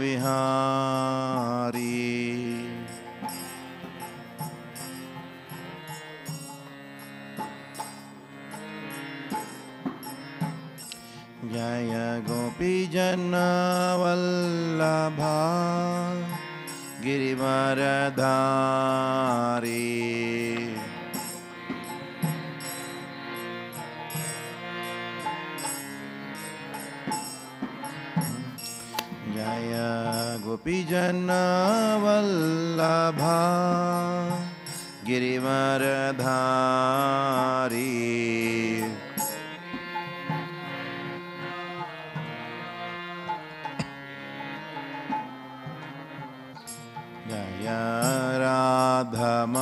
विहारी जय गोपी गोपीजनवल्लभा गिरिवरधारी वल्लभा गोपीजनवल्लभा गिरिवरधारी जय कुंज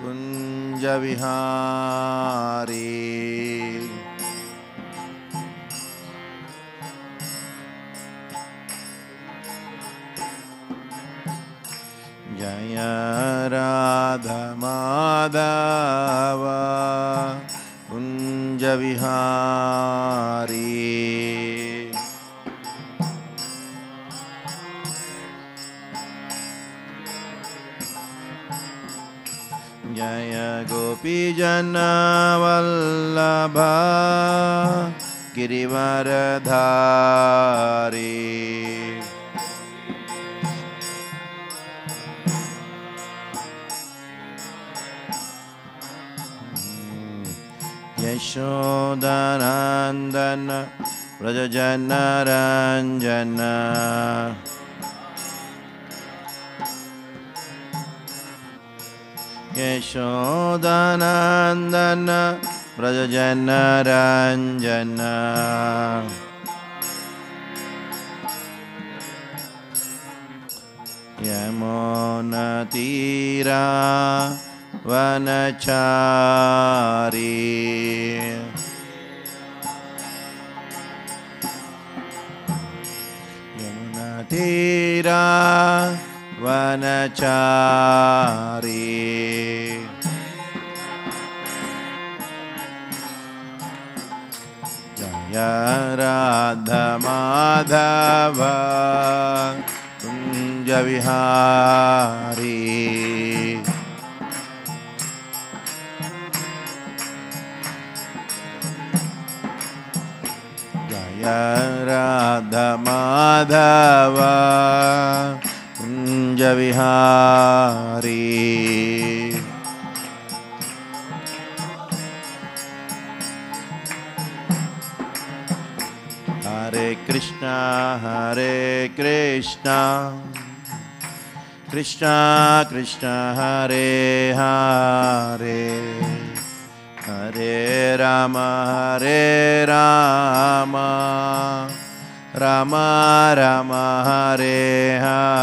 कुञ्जविहार जनवल्लभा गिरिवरधारि यशोदनन्दन व्रज जनरञ्जन चोदनन्दन् व्रजन रञ्जन यमुनतीरा तीरा वनचारी जय राधमाधव विहारी जय राधमाधव कुंज विहारी हरे कृष्णा हरे कृष्णा कृष्णा कृष्णा हरे हरे हरे राम हरे राम रम रम हरे Hare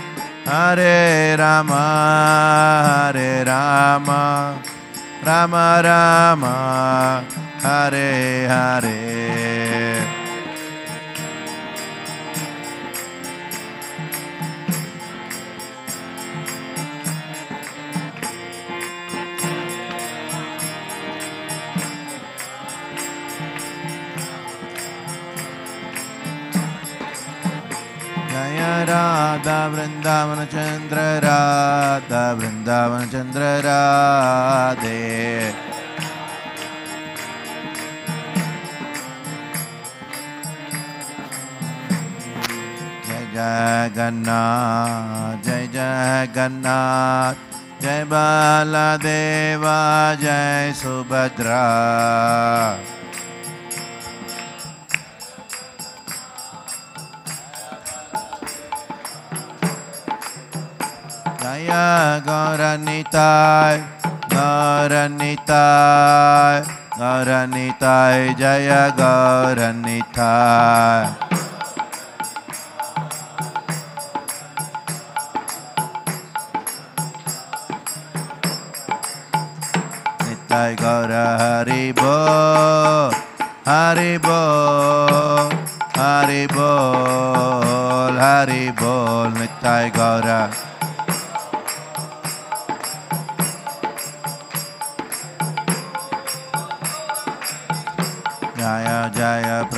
Hare Rama, Hare Rama, Rama Rama, Hare Hare. Radha Vrindavan Chandra Radha Vrindavan Chandra Radhe जय जगन्नाथ जय जगन्नाथ जय बालदेवा जय Subhadra Gauranitai, Gauranitai, Gauranitai, Jaya Gauranitai. Nitai Gaura Haribo, Haribo, Haribo, Haribo, Nitai Gaura Haribo.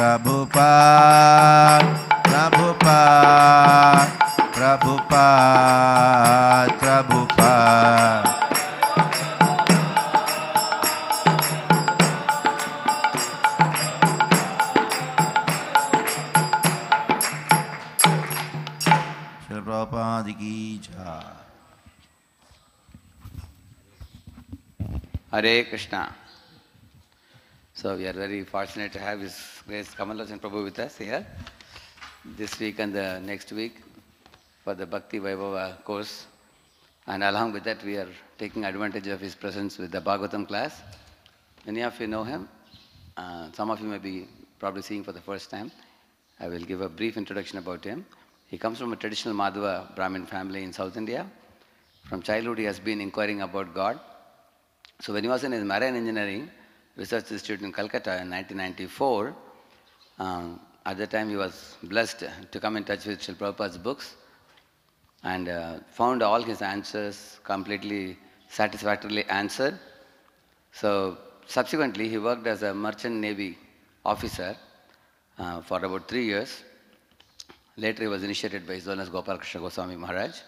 Prabhupada Prabhupada Prabhupada Prabhupada Hare Krishna. So we are very fortunate to have his Grace Kamalachan Prabhu with us here this week and the next week for the Bhakti Vaibhava course. And along with that, we are taking advantage of his presence with the Bhagavatam class. Many of you know him. Uh, some of you may be probably seeing for the first time. I will give a brief introduction about him. He comes from a traditional Madhava Brahmin family in South India. From childhood, he has been inquiring about God. So when he was in his marine engineering research institute in Calcutta in 1994, um, at that time, he was blessed to come in touch with Srila Prabhupada's books and uh, found all his answers completely satisfactorily answered. So, subsequently, he worked as a merchant navy officer uh, for about three years. Later, he was initiated by His Holiness Gopal Krishna Goswami Maharaj.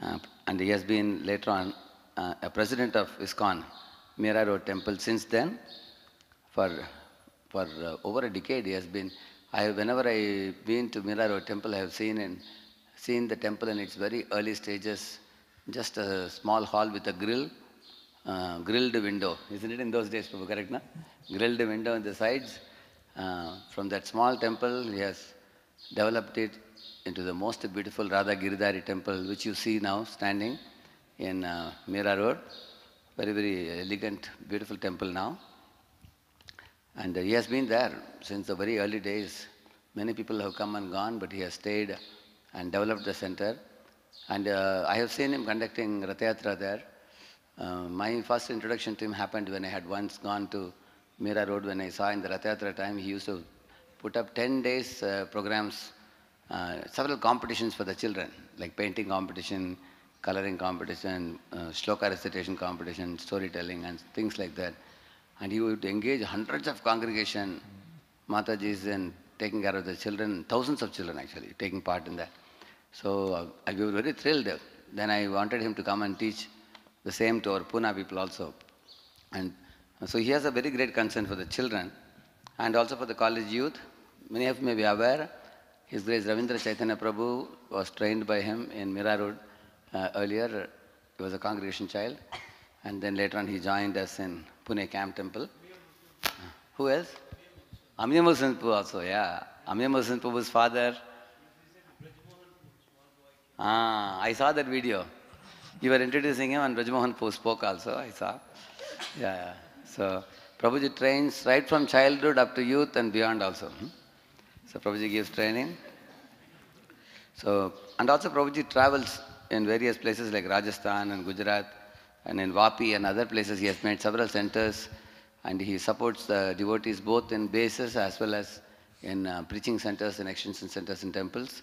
Uh, and he has been later on uh, a president of ISKCON, Mira Road Temple, since then for for uh, over a decade he has been. I, whenever I've been to Miraro temple, I have seen and seen the temple in its very early stages, just a small hall with a grill, uh, grilled window. Isn't it in those days, Prabhu, correct, na? Grilled window on the sides. Uh, from that small temple, he has developed it into the most beautiful Radha Giridhari temple, which you see now standing in uh, Mira Road. Very, very elegant, beautiful temple now. And uh, he has been there since the very early days. Many people have come and gone, but he has stayed and developed the center. And uh, I have seen him conducting Ratayatra there. Uh, my first introduction to him happened when I had once gone to Mira Road when I saw in the Ratayatra time, he used to put up 10 days uh, programs, uh, several competitions for the children, like painting competition, coloring competition, uh, shloka recitation competition, storytelling, and things like that. And he would engage hundreds of congregation, Matajis, and taking care of the children, thousands of children actually, taking part in that. So uh, I was very thrilled. Then I wanted him to come and teach the same to our Pune people also. And uh, so he has a very great concern for the children and also for the college youth. Many of you may be aware, His Grace Ravindra Chaitanya Prabhu was trained by him in Mira Road uh, earlier. He was a congregation child. And then later on he joined us in Pune Camp Temple. Who else? Amyamal Sinpu also, yeah. Amyamal Sinpu's father. Ah, I saw that video. You were introducing him and Brajmohan Poo spoke also, I saw. Yeah, yeah. So Prabhuji trains right from childhood up to youth and beyond also. Hmm? So Prabhuji gives training. So, and also Prabhuji travels in various places like Rajasthan and Gujarat and in Vapi and other places he has made several centers and he supports the devotees both in bases as well as in uh, preaching centers and extension centers and temples.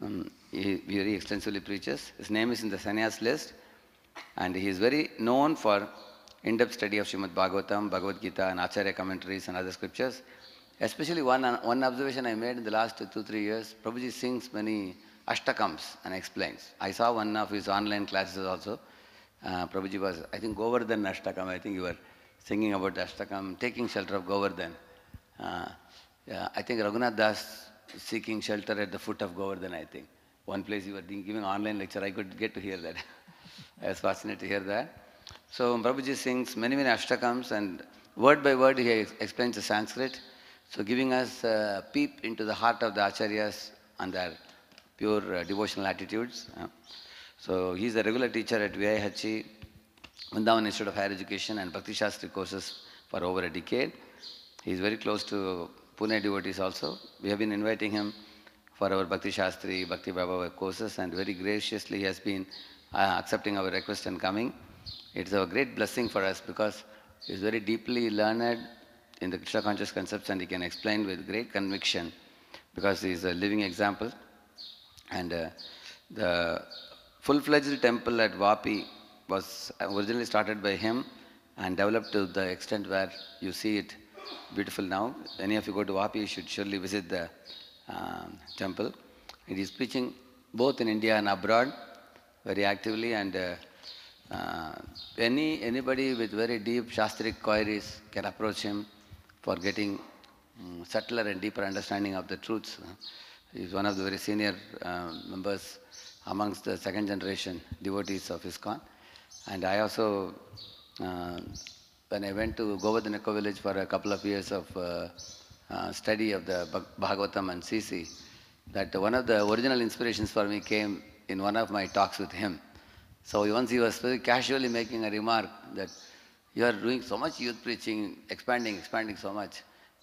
Um, he very extensively preaches. His name is in the sannyas list and he is very known for in-depth study of Shrimad Bhagavatam, Bhagavad Gita and Acharya commentaries and other scriptures. Especially one, uh, one observation I made in the last two, three years, Prabhuji sings many ashtakams and explains. I saw one of his online classes also uh, Prabhuji was, I think, Govardhan Ashtakam. I think you were singing about Ashtakam, taking shelter of Govardhan. Uh, yeah, I think Raghunath Das seeking shelter at the foot of Govardhan, I think. One place you were giving online lecture, I could get to hear that. I was fascinated to hear that. So Prabhuji sings many, many Ashtakams and word by word he explains the Sanskrit. So giving us a peep into the heart of the Acharyas and their pure uh, devotional attitudes. So he's a regular teacher at VIHE, Vrindavan Institute of Higher Education and Bhakti Shastri courses for over a decade. He's very close to Pune devotees also. We have been inviting him for our Bhakti Shastri, Bhakti Baba courses and very graciously he has been uh, accepting our request and coming. It's a great blessing for us because he's very deeply learned in the Krishna conscious concepts and he can explain with great conviction because he is a living example and uh, the full-fledged temple at Vapi was originally started by him and developed to the extent where you see it beautiful now. Any of you go to Vapi, you should surely visit the uh, temple. It is preaching both in India and abroad very actively and uh, uh, any anybody with very deep Shastric queries can approach him for getting um, subtler and deeper understanding of the truths. He's one of the very senior uh, members amongst the second generation devotees of ISKCON. And I also, uh, when I went to Govardhanaka village for a couple of years of uh, uh, study of the Bhagavatam and Sisi, that one of the original inspirations for me came in one of my talks with him. So once he was very casually making a remark that you are doing so much youth preaching, expanding, expanding so much,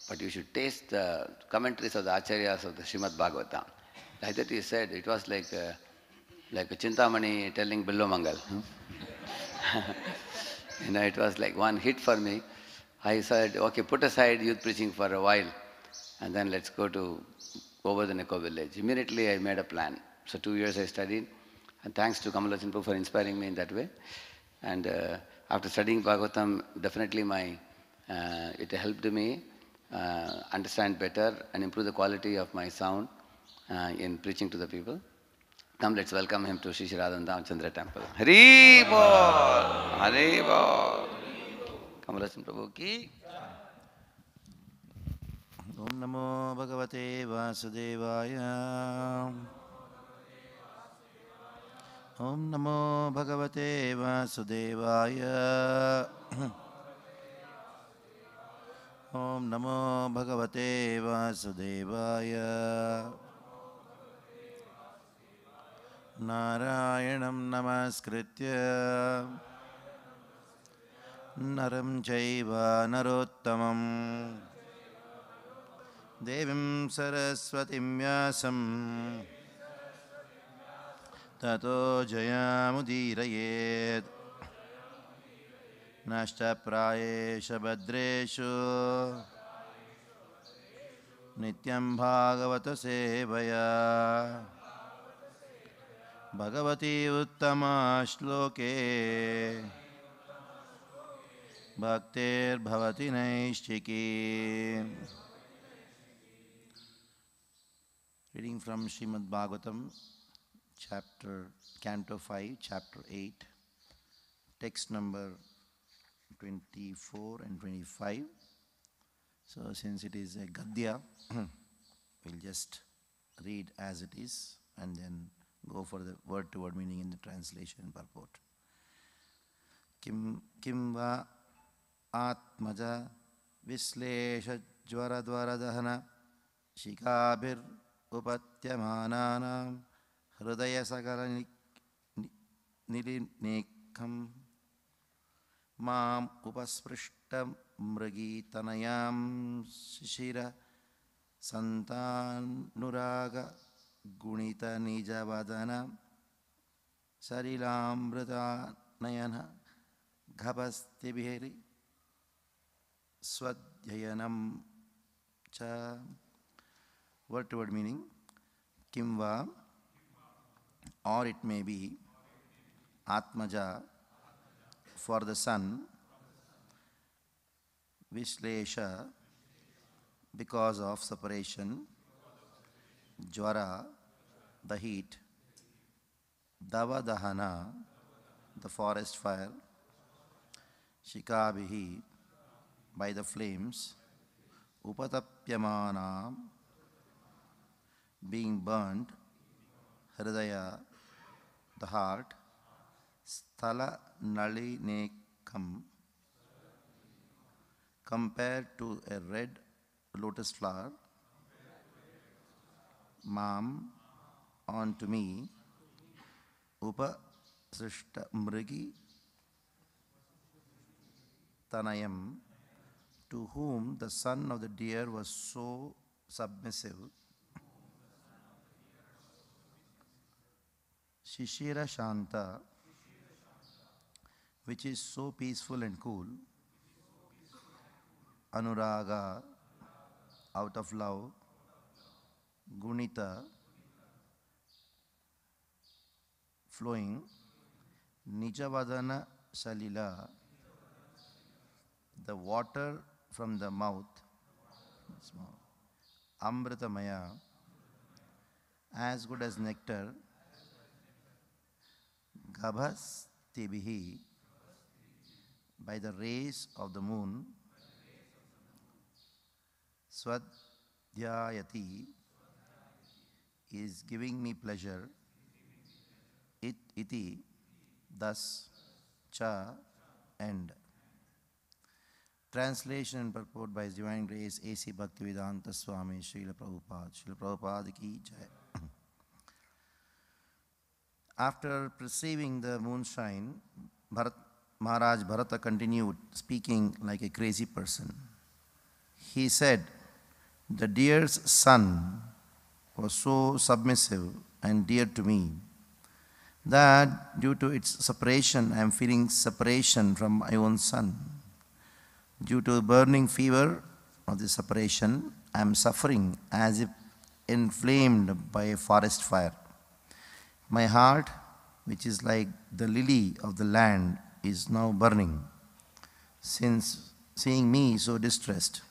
but you should taste the commentaries of the acharyas of the Shrimad Bhagavatam. Like that he said, it was like uh, like Chintamani telling Mangal, you know, it was like one hit for me. I said, okay, put aside youth preaching for a while and then let's go to over the Neko village. Immediately I made a plan. So two years I studied and thanks to Kamala Chinpu for inspiring me in that way. And uh, after studying Bhagavatam, definitely my, uh, it helped me uh, understand better and improve the quality of my sound uh, in preaching to the people. Come, let's welcome him to Sri Radhan Chandra temple. Hari Bol! Hari Bol! Come, Kamalachan Prabhu ki. Om Namo Bhagavate Vasudevaya. Om Namo Bhagavate Vasudevaya. Om Namo Bhagavate Vasudevaya. नारायणं नमस्कृत्य नरं चैव नरोत्तमं देवीं सरस्वतीं व्यासं ततो जयामुदीरयेत् नश्च भद्रेषु नित्यं भागवतसेवया भगवती उत्तम श्लोके भक्तिर्भवती नैश्चिकी reading from Shrimad Bhagavatam chapter canto five chapter eight text number twenty four and twenty five so since it is a gadya will just read as it is and then go for the word to word meaning in the translation purport. Kim Kimva Atmaja Vislesha Jwara Dwara Dahana Shikabir Upatyamananam Hridaya Sakara Nilinekam Mam Upasprishtam Tanayam Shishira Santanuraga गुणिता निजवदना सलिलामृता नयन घपस्तिभिरि स्वध्ययनम च word to word meaning kim or it may be atmaja for the son vishlesha because of separation jvara the heat, Dava Dahana, the forest fire, Shikabihi, by the flames, Upatapyamana, being burned, Hridaya, the heart, Sthala Nalinekam, compared to a red lotus flower, Mam, on to me Mrigi tanayam to whom the son of the deer was so submissive shishira shanta which is so peaceful and cool anuraga out of love gunita flowing. Nijavadana Salila, the water from the mouth, Amritamaya, as good as nectar, Gabhas Tibihi, by the rays of the moon, Swadhyayati is giving me pleasure it, iti, thus, cha, and. Translation and purport by His Divine Grace, A.C. Bhaktivedanta Swami, Srila Prabhupada. Srila Prabhupada ki jai. After perceiving the moonshine, Bharat, Maharaj Bharata continued speaking like a crazy person. He said, The deer's son was so submissive and dear to me that due to its separation, I am feeling separation from my own son. Due to the burning fever of the separation, I am suffering as if inflamed by a forest fire. My heart, which is like the lily of the land, is now burning, since seeing me so distressed.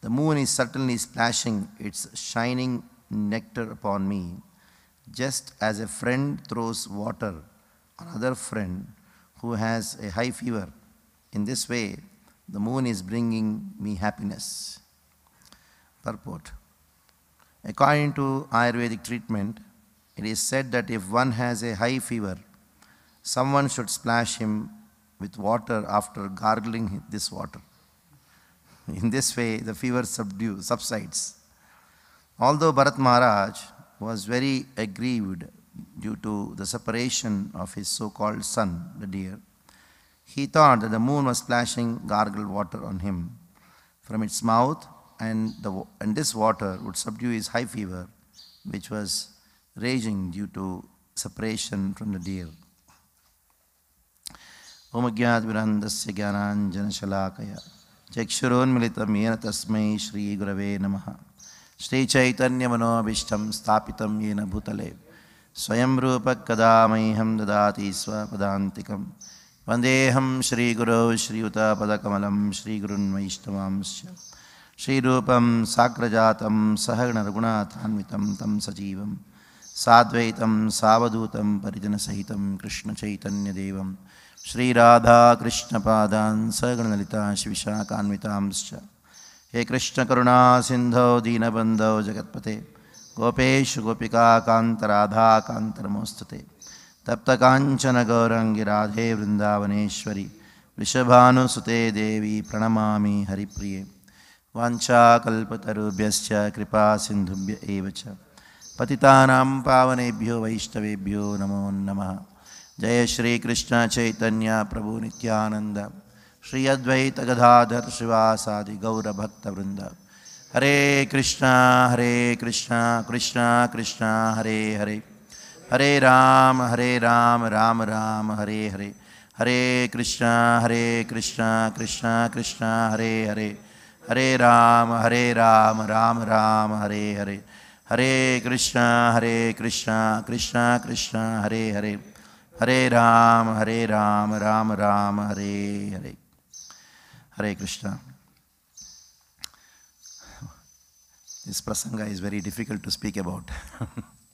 The moon is certainly splashing its shining nectar upon me. Just as a friend throws water on friend who has a high fever, in this way, the moon is bringing me happiness. Purport. According to Ayurvedic treatment, it is said that if one has a high fever, someone should splash him with water after gargling this water. In this way, the fever subdues, subsides. Although Bharat Maharaj was very aggrieved due to the separation of his so-called son, the deer. He thought that the moon was splashing gargled water on him from its mouth and, the, and this water would subdue his high fever which was raging due to separation from the deer. Chakshuron ज्ञानाञ्जनशलाकया चक्षुरोन्मिलितं येन तस्मै Gurave Namaha. Shri चैतन्य मनोभीष्टम स्थापित ये भूतले स्वयं रूप कदा मह्यम ददाति स्वदातिकम वंदेहम श्रीगुरोपकमल श्रीयुतपकमल श्रीगुरुन्वैष्णवांश श्रीरूपम साग्रजात सहगणरघुनाथान्वित तम सजीव साद्वैतम सवधूत पिजन सहित कृष्ण चैतन्यदेव श्रीराधा कृष्णपादान सगणलिता शिविशाकान्वितांश्च हे कृष्णकरुणा सिंधौ दीनबंधौ जगत्पते गोपेश गोपिका कान्तराधा कान्तर्मोस्तुते तप्तकाञ्चनगौरङ्गि राधे वृन्दावनेश्वरि वृषभानुसुते देवी प्रणमा हरिप्रिये वाञ्छाकल्पतरुभ्यश्च कृपा सिंधुभ्य एव पतितानां पावनेभ्यो वैष्णवेभ्यो नमो नमः जय श्री कृष्ण चैतन्य प्रभु प्रभुनित्यानन्द श्री अद्वैत गधाधर शिवासादि वृंद Hare Krishna Hare Krishna Krishna Krishna Hare Hare Hare Rama Hare Rama Rama Rama Hare Hare Hare Krishna Hare Krishna Krishna Krishna Hare Hare Hare Rama Hare Rama Rama Rama Hare Hare Hare Krishna Hare Krishna Krishna Krishna Hare Hare Hare Rama Hare Rama Rama Rama Hare Hare Hare Krishna. This prasanga is very difficult to speak about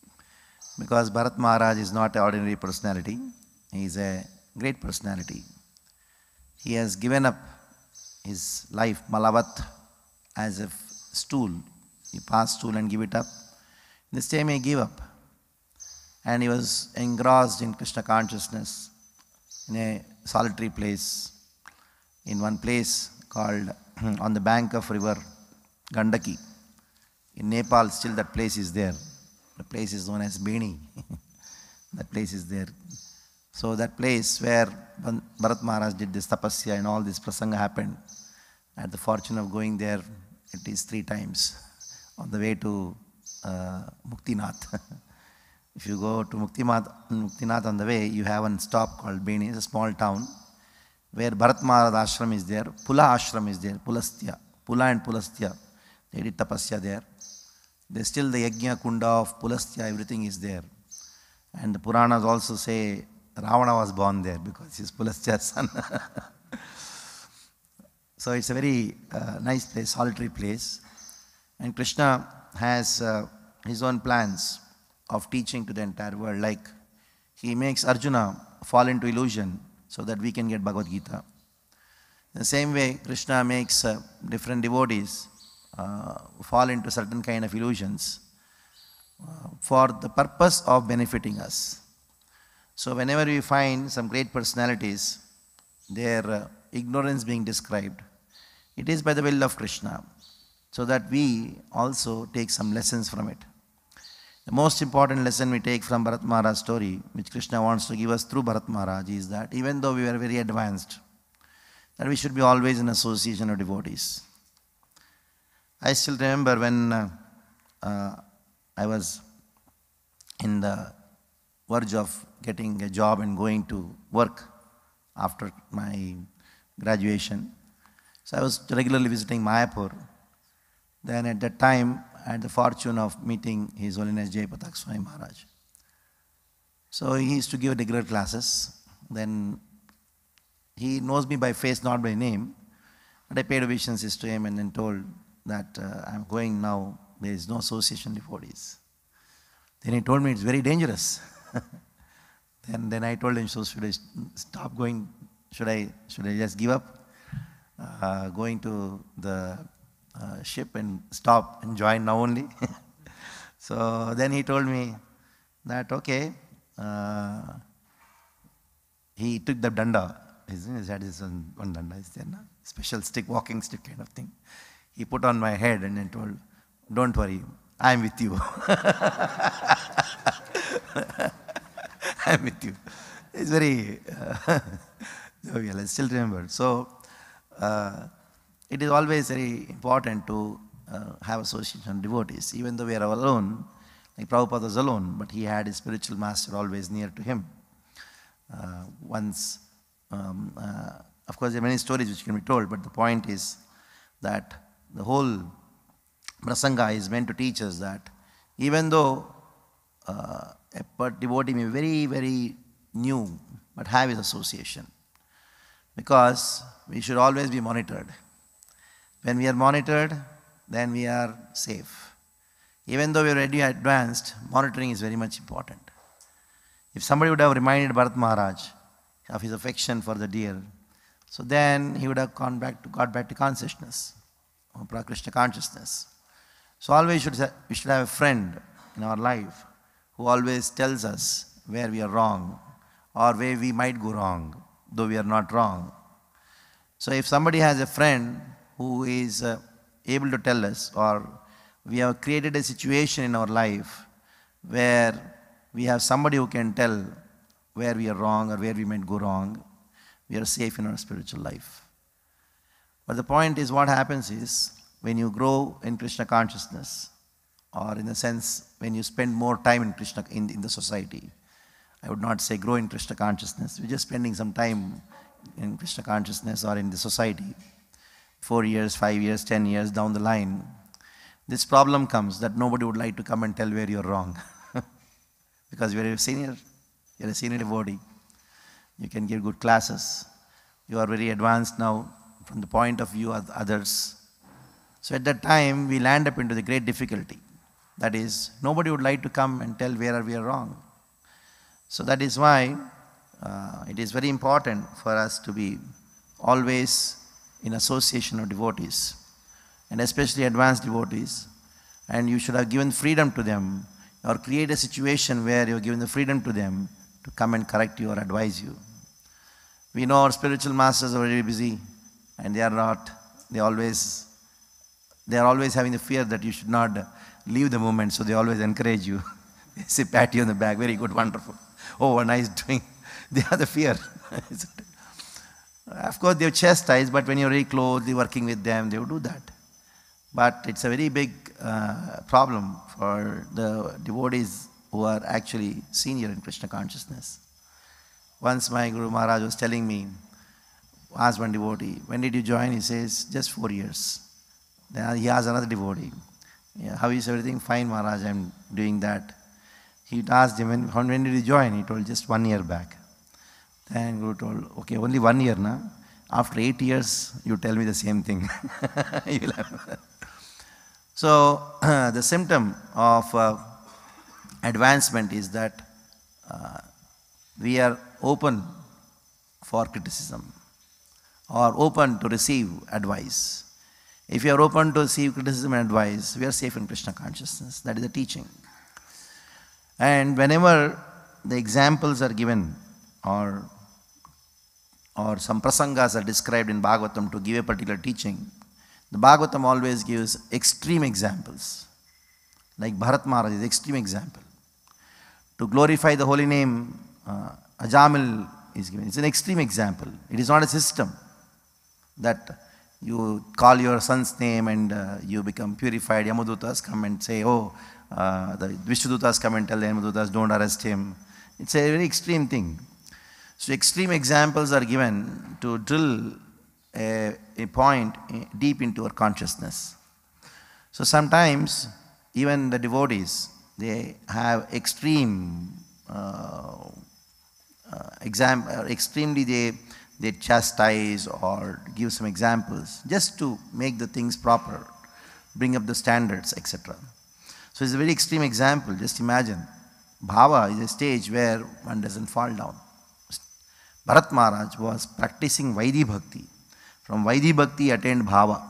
because Bharat Maharaj is not an ordinary personality. He is a great personality. He has given up his life, Malavat, as a stool. He passed stool and give it up. This time he gave up. And he was engrossed in Krishna consciousness in a solitary place in one place called on the bank of river Gandaki. In Nepal, still that place is there. The place is known as Beni. that place is there. So that place where Bharat Maharaj did this tapasya and all this prasanga happened, I had the fortune of going there at least three times on the way to uh, Muktinath. if you go to Muktinath, Muktinath on the way, you have a stop called Beni. It's a small town where Bharat Maharaj ashram is there, Pula ashram is there, Pulastya, Pula and Pulastya. They did tapasya there. There's still the Yajna Kunda of Pulastya, everything is there. And the Puranas also say Ravana was born there because he's Pulastya's son. so it's a very uh, nice place, solitary place. And Krishna has uh, his own plans of teaching to the entire world. Like he makes Arjuna fall into illusion so that we can get Bhagavad Gita. In the same way, Krishna makes uh, different devotees uh, fall into certain kind of illusions uh, for the purpose of benefiting us. So whenever we find some great personalities, their uh, ignorance being described, it is by the will of Krishna, so that we also take some lessons from it. The most important lesson we take from Bharat Maharaj's story, which Krishna wants to give us through Bharat Maharaj, is that even though we were very advanced, that we should be always in association of devotees. I still remember when uh, uh, I was in the verge of getting a job and going to work after my graduation. So I was regularly visiting Mayapur. Then at that time, had the fortune of meeting His Holiness Jai Swami Maharaj. So he used to give degree classes. Then he knows me by face, not by name. But I paid obeisances to him and then told that uh, I'm going now. There is no association devotees. Then he told me it's very dangerous. then, then I told him, so should I stop going? Should I, should I just give up uh, going to the uh, ship and stop and join now only. so then he told me that, okay, uh, he took the danda. His, his head is danda, is there, no? special stick, walking stick kind of thing. He put on my head and then told, don't worry, I'm with you. I'm with you. It's very uh, jovial, I still remember. So, uh, it is always very important to uh, have association of devotees, even though we are alone, like Prabhupada was alone, but he had his spiritual master always near to him. Uh, once, um, uh, of course, there are many stories which can be told, but the point is that the whole prasanga is meant to teach us that even though uh, a devotee may be very, very new, but have his association. Because we should always be monitored. When we are monitored, then we are safe. Even though we are already advanced, monitoring is very much important. If somebody would have reminded Bharat Maharaj of his affection for the deer, so then he would have gone back to, got back to consciousness, or consciousness. So always should, we should have a friend in our life who always tells us where we are wrong or where we might go wrong, though we are not wrong. So if somebody has a friend who is uh, able to tell us, or we have created a situation in our life where we have somebody who can tell where we are wrong or where we might go wrong. We are safe in our spiritual life. But the point is, what happens is when you grow in Krishna consciousness, or in a sense when you spend more time in Krishna in, in the society, I would not say grow in Krishna consciousness. We're just spending some time in Krishna consciousness or in the society four years, five years, 10 years down the line, this problem comes that nobody would like to come and tell where you're wrong. because you're a senior, you're a senior devotee. You can give good classes. You are very advanced now from the point of view of others. So at that time, we land up into the great difficulty. That is, nobody would like to come and tell where we are wrong. So that is why uh, it is very important for us to be always in association of devotees, and especially advanced devotees. And you should have given freedom to them, or create a situation where you're given the freedom to them to come and correct you or advise you. We know our spiritual masters are very busy, and they are not, they always, they are always having the fear that you should not leave the movement, so they always encourage you. they say, pat you on the back, very good, wonderful. Oh, a nice doing. They are the fear. Of course, they chastise, but when you're very closely working with them, they will do that. But it's a very big uh, problem for the devotees who are actually senior in Krishna consciousness. Once my Guru Maharaj was telling me, asked one devotee, when did you join? He says, just four years. Then he asked another devotee, yeah, how is everything? Fine, Maharaj, I'm doing that. He asked him, when, when did you join? He told, just one year back. Thank Guru told, okay, only one year, na? After eight years, you tell me the same thing. so, the symptom of uh, advancement is that uh, we are open for criticism or open to receive advice. If you are open to receive criticism and advice, we are safe in Krishna consciousness. That is the teaching. And whenever the examples are given or or some prasangas are described in Bhagavatam to give a particular teaching, the Bhagavatam always gives extreme examples. Like Bharat Maharaj is extreme example. To glorify the holy name, uh, Ajamil is given. It's an extreme example. It is not a system that you call your son's name and uh, you become purified. Yamadutas come and say, oh, uh, the Vishudutas come and tell the Yamadutas, don't arrest him. It's a very extreme thing. So extreme examples are given to drill a, a point deep into our consciousness. So sometimes even the devotees, they have extreme uh, uh, exam, uh, extremely they, they chastise or give some examples just to make the things proper, bring up the standards, etc. So it's a very extreme example, just imagine. Bhava is a stage where one doesn't fall down. Bharat Maharaj was practicing Vaidhi Bhakti. From Vaidhi Bhakti attained Bhava.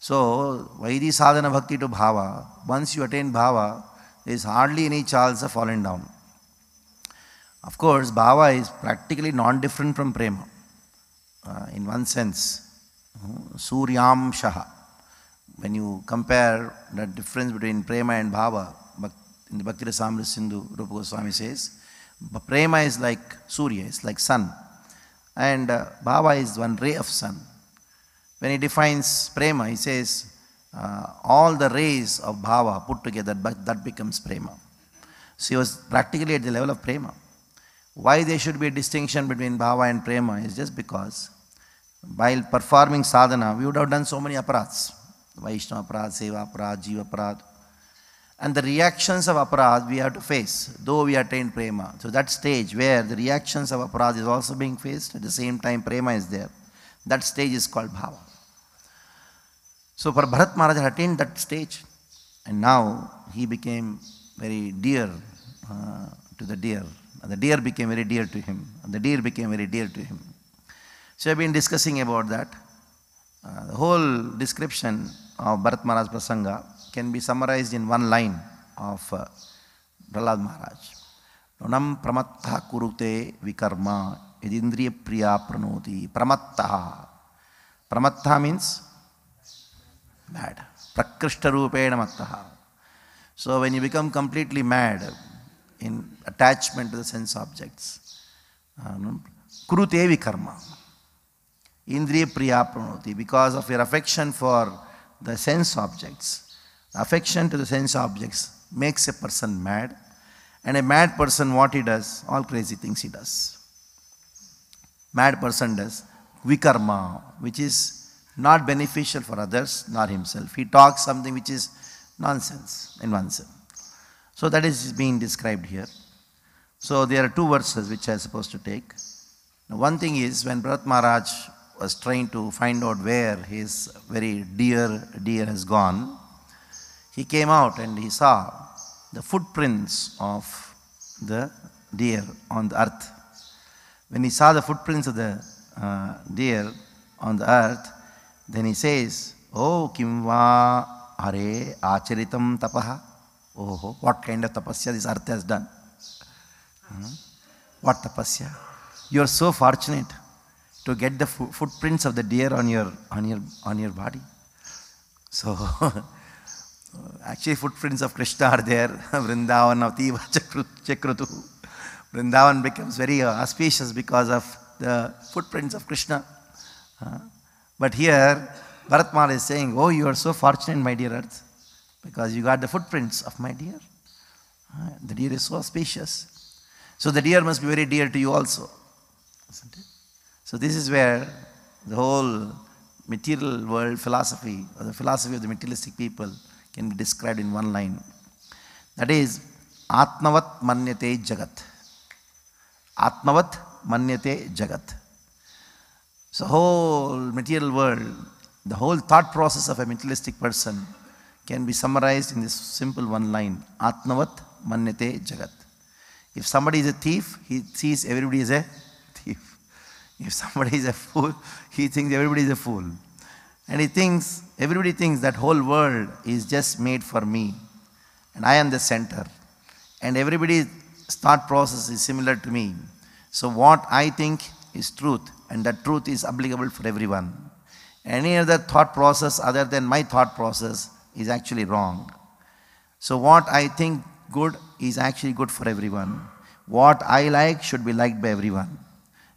So, Vaidhi Sadhana Bhakti to Bhava. Once you attain Bhava, there is hardly any chance of falling down. Of course, Bhava is practically non-different from Prema. Uh, in one sense, Suryam Shaha. When you compare the difference between Prema and Bhava, in the Bhakti Rasamrita Sindhu, Rupa Goswami says, Prema is like Surya, it's like sun. And uh, Bhava is one ray of sun. When he defines Prema, he says, uh, all the rays of Bhava put together, but that becomes Prema. So he was practically at the level of Prema. Why there should be a distinction between Bhava and Prema is just because while performing sadhana, we would have done so many aparats. Vaishnava aparat, Seva aparat, Jiva aparat, and the reactions of aparad we have to face, though we attain prema. So that stage where the reactions of aparad is also being faced, at the same time prema is there. That stage is called bhava. So for Bharat Maharaj attained that stage and now he became very dear uh, to the deer. And the deer became very dear to him. And the deer became very dear to him. So I've been discussing about that. Uh, the whole description of Bharat Maharaj Prasanga can be summarized in one line of uh, Prahlad Maharaj. Nonam pramattha kurute vikarma idindriya priya pranoti pramattha. Pramattha means mad. Prakrishta rupena mattaha. So when you become completely mad in attachment to the sense objects, uh, kurute vikarma. Indriya priya pranoti because of your affection for the sense objects. Affection to the sense objects makes a person mad. And a mad person, what he does? All crazy things he does. Mad person does vikarma, which is not beneficial for others, nor himself. He talks something which is nonsense in one sense. So that is being described here. So there are two verses which I am supposed to take. Now one thing is when Bharat Maharaj was trying to find out where his very dear dear has gone, he came out and he saw the footprints of the deer on the earth. When he saw the footprints of the uh, deer on the earth, then he says, Oh, Kimva Hare Acharitam Tapaha. Oh, what kind of tapasya this earth has done? Hmm? What tapasya? You are so fortunate to get the fo footprints of the deer on your, on your, on your body. So, Actually, footprints of Krishna are there. Vrindavan of Chakrutu. Vrindavan becomes very uh, auspicious because of the footprints of Krishna. Uh, but here, Bharatmala is saying, Oh, you are so fortunate, my dear earth, because you got the footprints of my dear. Uh, the deer is so auspicious. So the deer must be very dear to you also, isn't it? So this is where the whole material world philosophy, or the philosophy of the materialistic people, can be described in one line. That is, Atmavat Manyate Jagat. Atmavat Manyate Jagat. So whole material world, the whole thought process of a materialistic person can be summarized in this simple one line. Atmavat Manyate Jagat. If somebody is a thief, he sees everybody as a thief. If somebody is a fool, he thinks everybody is a fool. And he thinks, everybody thinks that whole world is just made for me. And I am the center. And everybody's thought process is similar to me. So what I think is truth. And that truth is applicable for everyone. Any other thought process other than my thought process is actually wrong. So what I think good is actually good for everyone. What I like should be liked by everyone.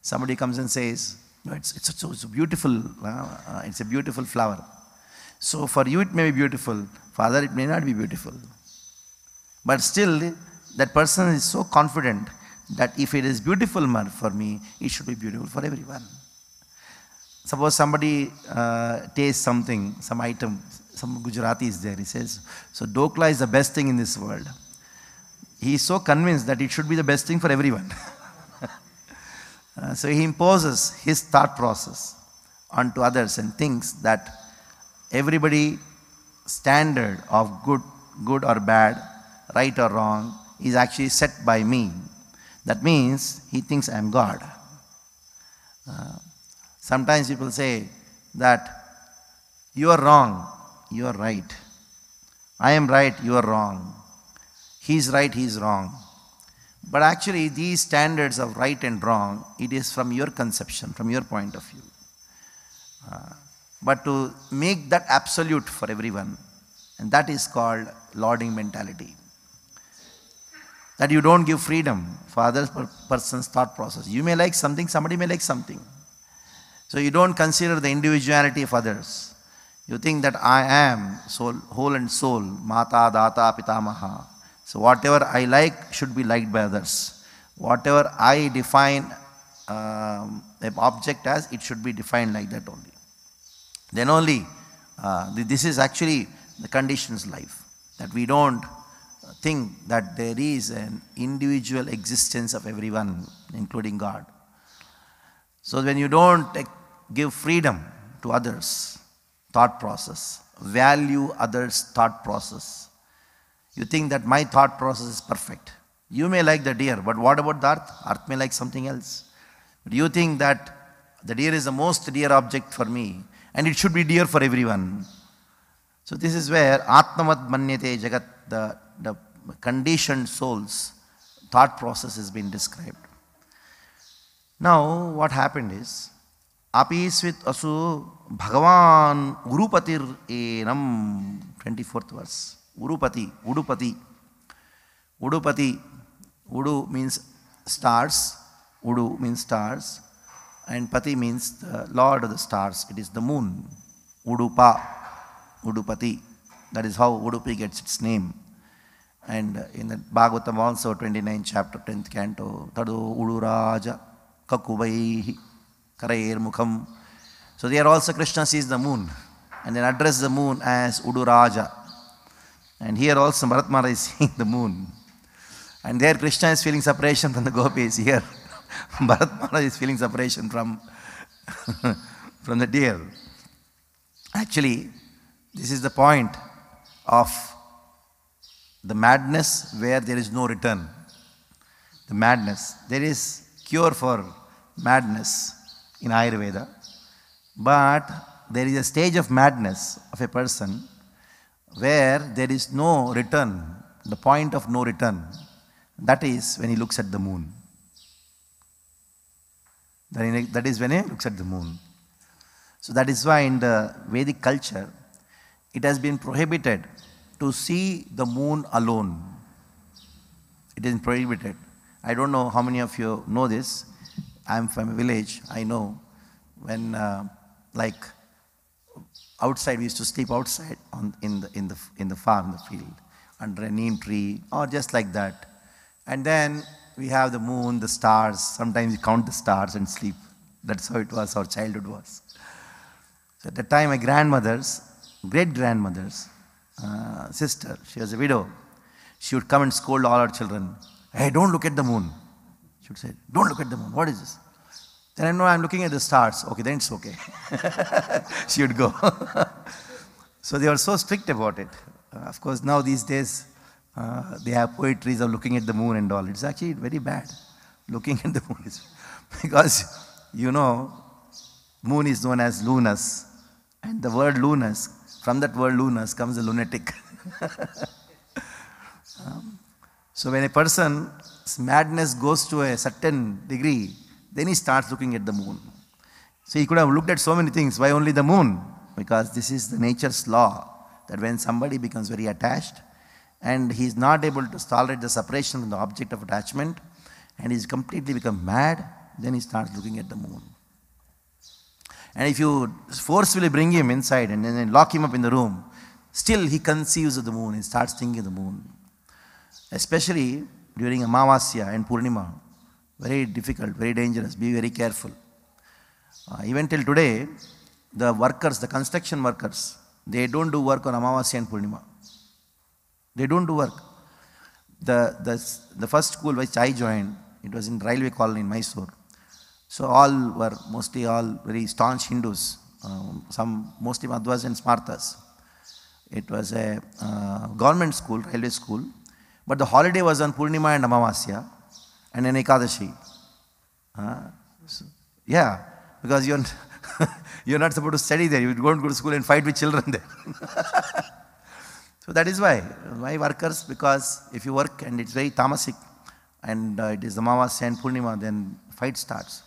Somebody comes and says, it's, it's, it's, it's beautiful, uh, it's a beautiful flower. So for you it may be beautiful, for other it may not be beautiful. But still, that person is so confident that if it is beautiful for me, it should be beautiful for everyone. Suppose somebody uh, tastes something, some item, some Gujarati is there, he says, so dokla is the best thing in this world. He is so convinced that it should be the best thing for everyone. Uh, so he imposes his thought process onto others and thinks that everybody standard of good, good or bad, right or wrong is actually set by me. That means he thinks I am God. Uh, sometimes people say that you are wrong, you are right. I am right, you are wrong. He is right, he is wrong. But actually, these standards of right and wrong, it is from your conception, from your point of view. Uh, but to make that absolute for everyone, and that is called lording mentality. That you don't give freedom for other person's thought process. You may like something, somebody may like something. So you don't consider the individuality of others. You think that I am soul, whole and soul, Mata, Data, Pitamaha. So whatever I like should be liked by others. Whatever I define um, an object as, it should be defined like that only. Then only, uh, this is actually the conditions life, that we don't think that there is an individual existence of everyone, including God. So when you don't take, give freedom to others, thought process, value others' thought process, you think that my thought process is perfect. You may like the deer, but what about the earth? Earth may like something else. But you think that the deer is the most dear object for me, and it should be dear for everyone. So this is where Atmavat Manyate Jagat, the, the conditioned soul's thought process has been described. Now what happened is, Apisvit Asu Bhagavan Gurupatir Enam, 24th verse. Urupati, Udupati. Udupati, Udu means stars, Udu means stars, and Pati means the lord of the stars. It is the moon. Udupa, Udupati. That is how Udupi gets its name. And in the Bhagavatam also, 29th chapter, 10th canto, Tadu Uduraja Kakubaihi Karair Mukham. So there also Krishna sees the moon and then address the moon as Uduraja. And here also Bharatmara is seeing the moon. And there Krishna is feeling separation from the gopis. Here Bharatmara is feeling separation from, from the deer. Actually, this is the point of the madness where there is no return. The madness. There is cure for madness in Ayurveda. But there is a stage of madness of a person where there is no return, the point of no return. That is when he looks at the moon. That is when he looks at the moon. So that is why in the Vedic culture, it has been prohibited to see the moon alone. It is prohibited. I don't know how many of you know this. I'm from a village, I know. When, uh, like, outside. We used to sleep outside on, in, the, in, the, in the farm, in the field, under a neem tree or just like that. And then we have the moon, the stars. Sometimes we count the stars and sleep. That's how it was, our childhood was. So at that time, my grandmother's, great grandmother's uh, sister, she was a widow. She would come and scold all our children. Hey, don't look at the moon. She would say, Don't look at the moon. What is this? Then I know I'm looking at the stars. Okay, then it's okay. she would go. so they were so strict about it. Uh, of course, now these days, uh, they have poetries of looking at the moon and all. It's actually very bad. Looking at the moon because you know, moon is known as lunas, and the word lunas, from that word lunas comes a lunatic. um, so when a person's madness goes to a certain degree, then he starts looking at the moon. So he could have looked at so many things. Why only the moon? Because this is the nature's law that when somebody becomes very attached and he is not able to tolerate the separation from the object of attachment and he's completely become mad, then he starts looking at the moon. And if you forcefully bring him inside and then lock him up in the room, still he conceives of the moon and starts thinking of the moon. Especially during Amavasya and Purnima, very difficult, very dangerous. Be very careful. Uh, even till today, the workers, the construction workers, they don't do work on Amavasya and Purnima. They don't do work. The, the, the first school which I joined, it was in railway colony in Mysore. So all were mostly all very staunch Hindus, um, some mostly Madhvas and Smarthas. It was a uh, government school, railway school, but the holiday was on Purnima and Amavasya and an Ekadashi. Uh, so, yeah, because you're, you're not supposed to study there. You don't go to school and fight with children there. so that is why. Why workers? Because if you work and it's very tamasic, and uh, it is Amavasya and Purnima, then fight starts.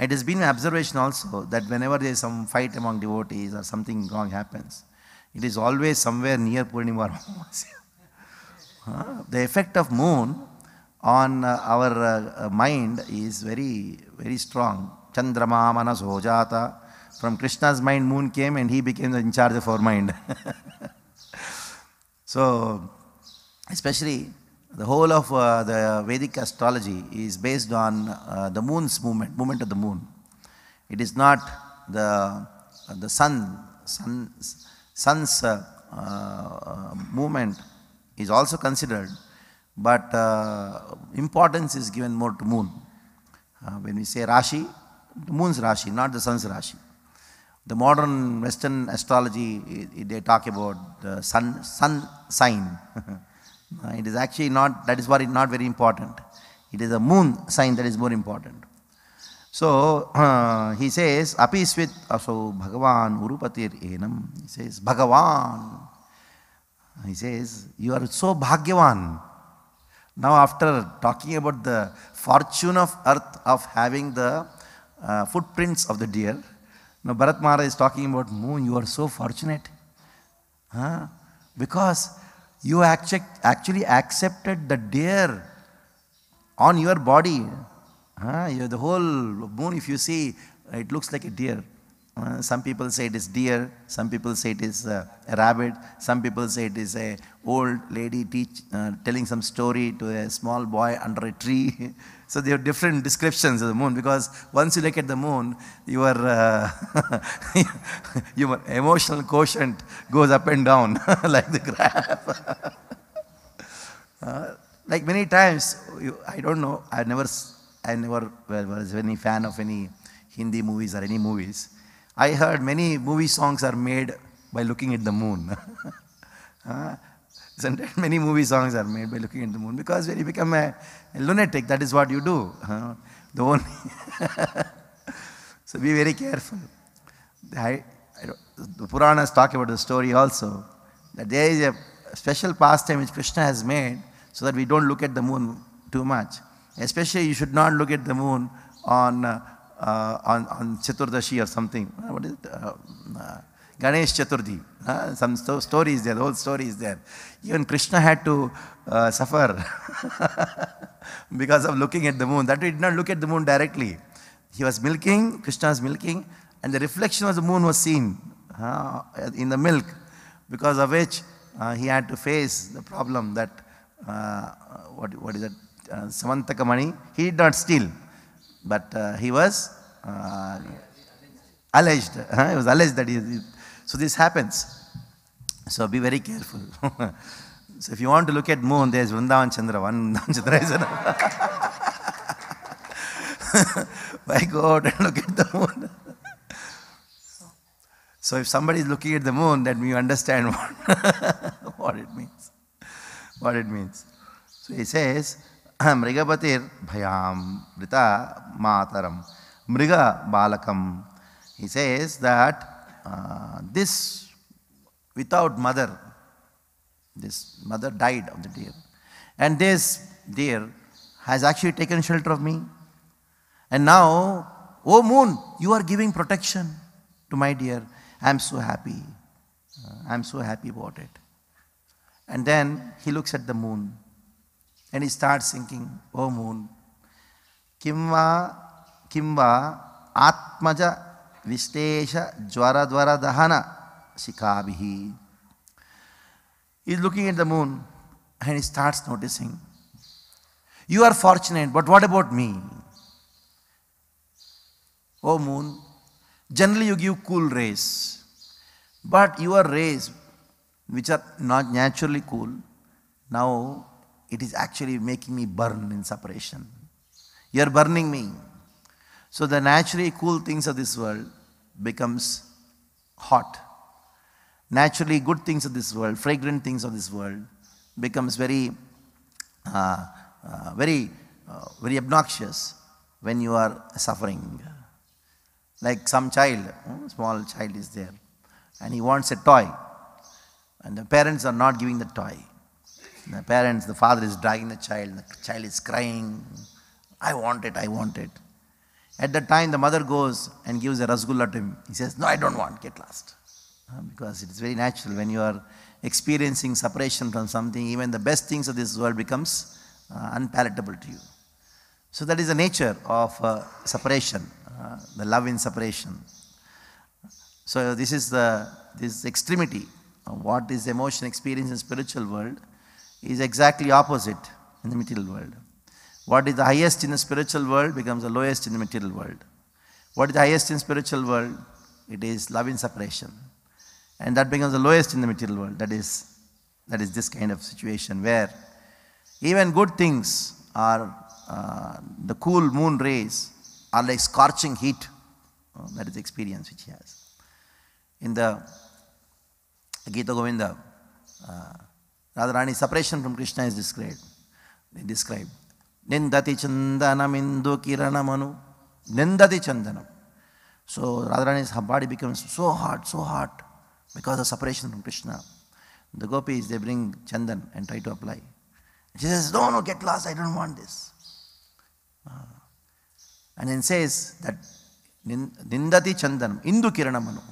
It has been an observation also that whenever there is some fight among devotees or something wrong happens, it is always somewhere near Purnima or Amavasya. huh? The effect of moon on uh, our uh, mind is very, very strong. Chandrama hojata From Krishna's mind, moon came and he became in charge of our mind. so, especially the whole of uh, the Vedic astrology is based on uh, the moon's movement, movement of the moon. It is not the, uh, the sun, sun sun's uh, movement is also considered but uh, importance is given more to moon. Uh, when we say Rashi, the moon's Rashi, not the sun's Rashi. The modern Western astrology, it, it, they talk about the sun, sun sign. Uh, it is actually not, that is what is not very important. It is the moon sign that is more important. So, uh, he says, Apiswit aso Bhagavan Urupatir Enam. He says, Bhagavan. He says, you are so Bhagyavan. Now, after talking about the fortune of earth of having the uh, footprints of the deer, now Bharat is talking about moon, you are so fortunate. Huh? Because you actually accepted the deer on your body. Huh? the whole moon, if you see, it looks like a deer. Uh, some people say it is deer, some people say it is uh, a rabbit, some people say it is a old lady teach, uh, telling some story to a small boy under a tree. so there are different descriptions of the moon because once you look at the moon, your, uh, your emotional quotient goes up and down like the graph. Uh, like many times, you, I don't know, I never, I never was any fan of any Hindi movies or any movies. I heard many movie songs are made by looking at the moon. uh, isn't it? Many movie songs are made by looking at the moon because when you become a, a lunatic, that is what you do. Uh, the only so be very careful. I, I the Puranas talk about the story also that there is a special pastime which Krishna has made so that we don't look at the moon too much. Especially, you should not look at the moon on uh, uh, on, on Chaturdashi or something. Uh, what is it? Uh, uh, Ganesh Chaturthi. Uh, some sto- story is there, the whole story is there. Even Krishna had to uh, suffer because of looking at the moon. That he did not look at the moon directly. He was milking, Krishna milking, and the reflection of the moon was seen uh, in the milk, because of which uh, he had to face the problem that, uh, what, what is that, uh, Samantakamani, he did not steal. But uh, he was uh, alleged. Huh? It was alleged that he. So this happens. So be very careful. so if you want to look at moon, there's Vrindavan Chandra. One Vrindavan Chandra is enough. Why go look at the moon? so if somebody is looking at the moon, then you understand what, what it means. What it means. So he says, mrigapatirvayamrita mataram. Mriga balakam. He says that uh, this without mother, this mother died of the deer. And this deer has actually taken shelter of me. And now, oh moon, you are giving protection to my deer. I'm so happy. Uh, I'm so happy about it. And then he looks at the moon and he starts thinking, Oh moon, Kimva, Kimva, Atmaja Vistesha Jwara Dwara Dahana Shikabihi. He's looking at the moon and he starts noticing. You are fortunate, but what about me? Oh moon, generally you give cool rays, but your rays, which are not naturally cool, now it is actually making me burn in separation. You're burning me. So the naturally cool things of this world becomes hot. Naturally good things of this world, fragrant things of this world becomes very, uh, uh, very, uh, very obnoxious when you are suffering. Like some child, hmm, small child is there and he wants a toy and the parents are not giving the toy. The parents, the father is dragging the child, the child is crying, I want it, I want it. At that time, the mother goes and gives a rasgulla to him. He says, No, I don't want, get lost. Because it is very natural when you are experiencing separation from something, even the best things of this world becomes uh, unpalatable to you. So that is the nature of uh, separation, uh, the love in separation. So this is the this extremity of what is emotion experience in spiritual world is exactly opposite in the material world. What is the highest in the spiritual world becomes the lowest in the material world. What is the highest in spiritual world? It is love in separation. And that becomes the lowest in the material world. That is, that is this kind of situation where even good things are, uh, the cool moon rays are like scorching heat. Oh, that is the experience which he has. In the Gita Govinda, uh, Radharani separation from Krishna is describe describe nindati chandanamindu kiranamanu nindati chandanam so Radharani's body becomes so hot so hot because of separation from Krishna the gopi gopis they bring chandan and try to apply Jesus no no get lost I don't want this and in says that nindati chandanam indu kiranamanu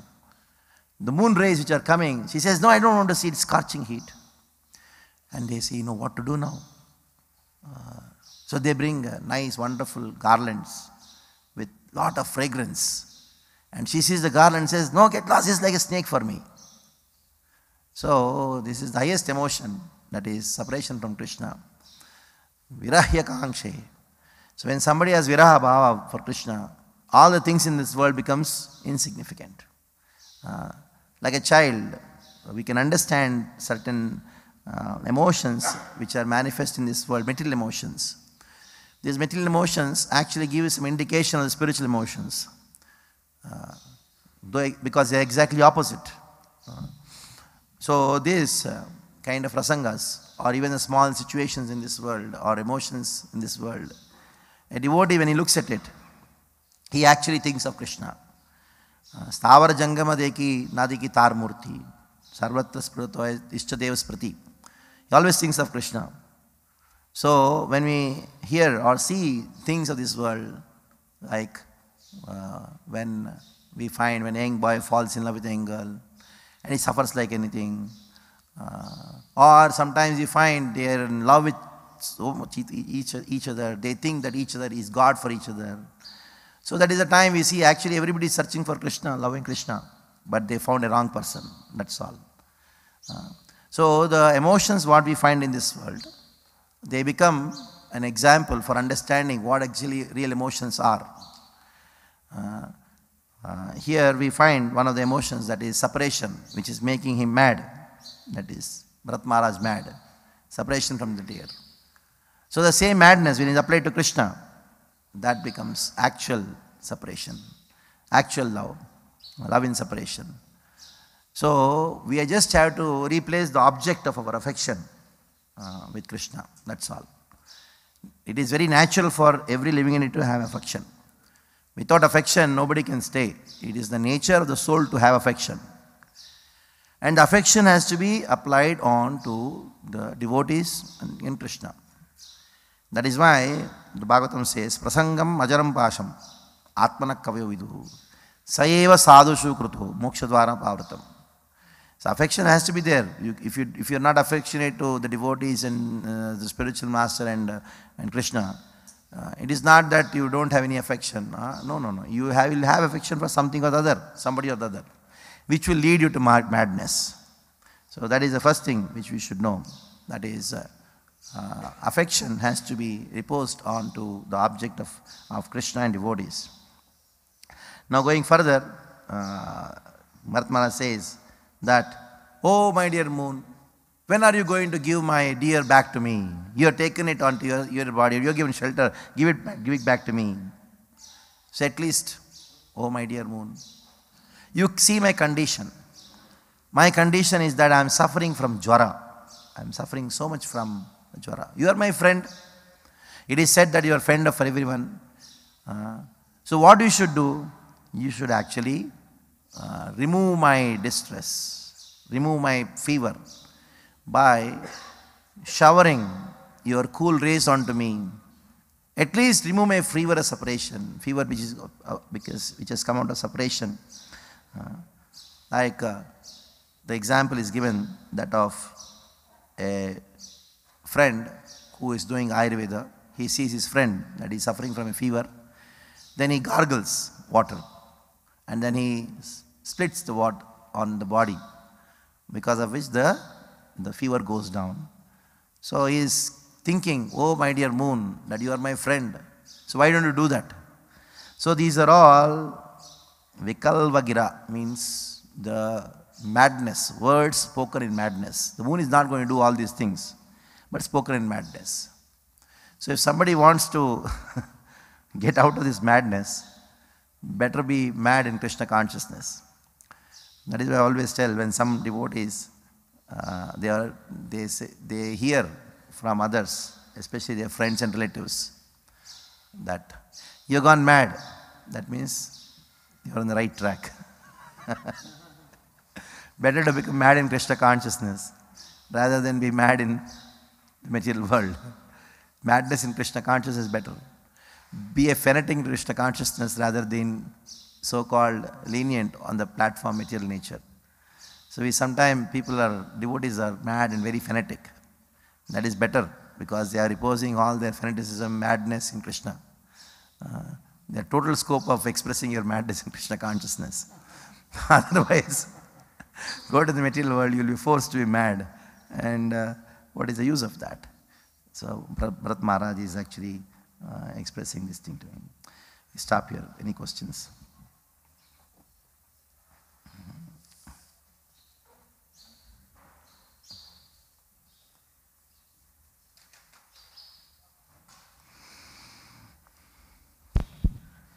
the moon rays which are coming she says no I don't want see it scorching heat And they say, you know what to do now. Uh, so they bring uh, nice, wonderful garlands with lot of fragrance. And she sees the garland and says, no, get lost, it's like a snake for me. So this is the highest emotion, that is separation from Krishna. Virahya Kangshe. So when somebody has Viraha Bhava for Krishna, all the things in this world becomes insignificant. Uh, like a child, we can understand certain uh, emotions which are manifest in this world, material emotions. These material emotions actually give some indication of the spiritual emotions, uh, because they are exactly opposite. Uh, so these uh, kind of rasangas, or even the small situations in this world, or emotions in this world, a devotee when he looks at it, he actually thinks of Krishna. स्थावर जंगम देखी नादी की तार मूर्ति सर्वत्र he always thinks of Krishna. So when we hear or see things of this world, like uh, when we find when a young boy falls in love with a young girl and he suffers like anything, uh, or sometimes you find they are in love with so much each, each other, they think that each other is God for each other. So that is the time we see actually everybody is searching for Krishna, loving Krishna, but they found a wrong person, that's all. Uh, so the emotions what we find in this world, they become an example for understanding what actually real emotions are. Uh, uh, here we find one of the emotions that is separation, which is making him mad. That is Bharat Maharaj mad. Separation from the deer. So the same madness when is applied to Krishna, that becomes actual separation, actual love, love in separation. So we just have to replace the object of our affection uh, with Krishna. That's all. It is very natural for every living entity to have affection. Without affection, nobody can stay. It is the nature of the soul to have affection. And affection has to be applied on to the devotees in Krishna. That is why the Bhagavatam says, Prasangam ajaram pasham atmanak kavya viduhu sayeva sadhushu krutu pavratam. So affection has to be there. You, if, you, if you're not affectionate to the devotees and uh, the spiritual master and, uh, and Krishna, uh, it is not that you don't have any affection. Uh, no, no, no. You have, will have affection for something or the other, somebody or the other, which will lead you to mad madness. So that is the first thing which we should know. That is, uh, uh, affection has to be reposed onto the object of, of Krishna and devotees. Now going further, uh, says, that, Oh, my dear moon, when are you going to give my dear back to me? You have taken it onto your, your body, you have given shelter, give it back, give it back to me. So at least, oh my dear moon, you see my condition. My condition is that I am suffering from jwara. I am suffering so much from jwara. You are my friend. It is said that you are friend of everyone. Uh, so what you should do, you should actually uh, remove my distress, remove my fever by showering your cool rays onto me. At least remove my fever of separation, fever which is uh, because which has come out of separation. Uh, like uh, the example is given that of a friend who is doing Ayurveda. He sees his friend that is suffering from a fever. Then he gargles water and then he splits the what on the body, because of which the, the fever goes down. So he is thinking, oh my dear moon, that you are my friend. So why don't you do that? So these are all vikalvagira means the madness, words spoken in madness. The moon is not going to do all these things, but spoken in madness. So if somebody wants to get out of this madness, better be mad in Krishna consciousness. That is why I always tell when some devotees, uh, they, are, they, say, they hear from others, especially their friends and relatives, that you're gone mad. That means you're on the right track. Better to become mad in Krishna consciousness rather than be mad in the material world. Madness in Krishna consciousness is better. Be a fanatic in Krishna consciousness rather than so called lenient on the platform material nature. So we sometimes people are, devotees are mad and very fanatic. That is better because they are reposing all their fanaticism, madness in Krishna. Uh, the total scope of expressing your madness in Krishna consciousness. Otherwise, go to the material world, you'll be forced to be mad. And uh, what is the use of that? So Bharat Maharaj is actually uh, expressing this thing to him. We stop here. Any questions?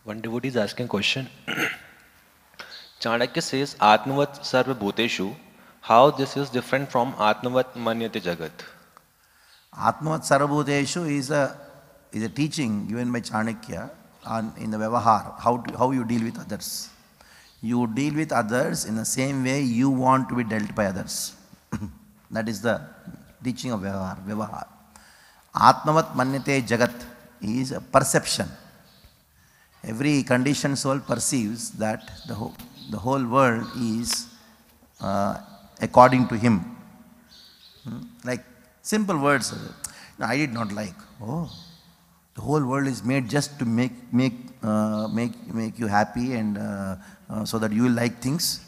One devotee is asking a question. Chanakya says Atmavat sarva bhuteshu, How this is different from Atmavat Manyate Jagat? Atmavat sarva bhuteshu is a, is a teaching given by Chanakya on, in the Vavahar, how, to, how you deal with others. You deal with others in the same way you want to be dealt by others. that is the teaching of Vavahar. Atmavat Manyate Jagat is a perception. every conditioned soul perceives that the whole, the whole world is uh, according to him. Hmm? Like simple words. No, I did not like. Oh, the whole world is made just to make make uh, make make you happy and uh, uh so that you will like things.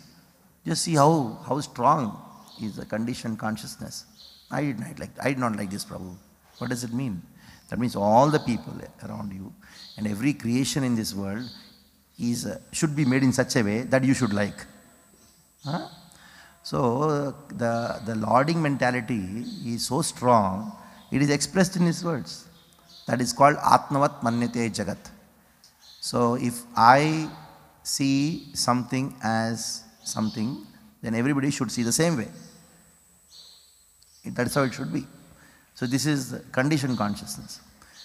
Just see how how strong is the conditioned consciousness. I did not like. I did not like this problem. What does it mean? That means all the people around you and every creation in this world is, uh, should be made in such a way that you should like. Huh? So the, the lording mentality is so strong, it is expressed in his words. That is called Atmavat Manyate Jagat. So if I see something as something, then everybody should see the same way. That's how it should be. So this is conditioned consciousness.